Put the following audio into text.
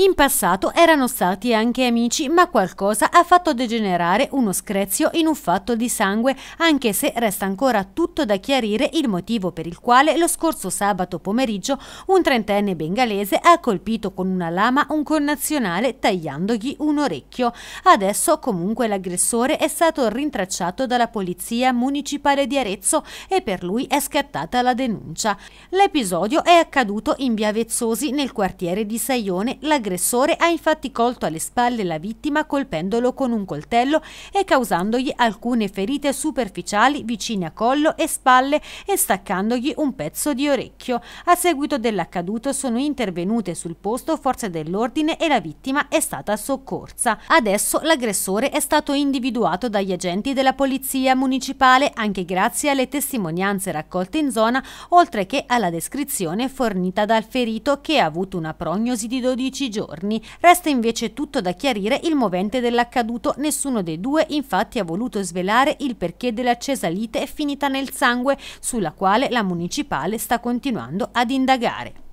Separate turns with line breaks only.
In passato erano stati anche amici, ma qualcosa ha fatto degenerare uno screzio in un fatto di sangue, anche se resta ancora tutto da chiarire il motivo per il quale lo scorso sabato pomeriggio un trentenne bengalese ha colpito con una lama un connazionale tagliandogli un orecchio. Adesso comunque l'aggressore è stato rintracciato dalla polizia municipale di Arezzo e per lui è scattata la denuncia. L'episodio è accaduto in Via Vezzosi nel quartiere di Saione, la L'aggressore ha infatti colto alle spalle la vittima colpendolo con un coltello e causandogli alcune ferite superficiali vicine a collo e spalle e staccandogli un pezzo di orecchio. A seguito dell'accaduto sono intervenute sul posto forze dell'ordine e la vittima è stata soccorsa. Adesso l'aggressore è stato individuato dagli agenti della polizia municipale anche grazie alle testimonianze raccolte in zona oltre che alla descrizione fornita dal ferito che ha avuto una prognosi di 12 giorni giorni. Resta invece tutto da chiarire il movente dell'accaduto. Nessuno dei due infatti ha voluto svelare il perché dell'accesa lite finita nel sangue, sulla quale la municipale sta continuando ad indagare.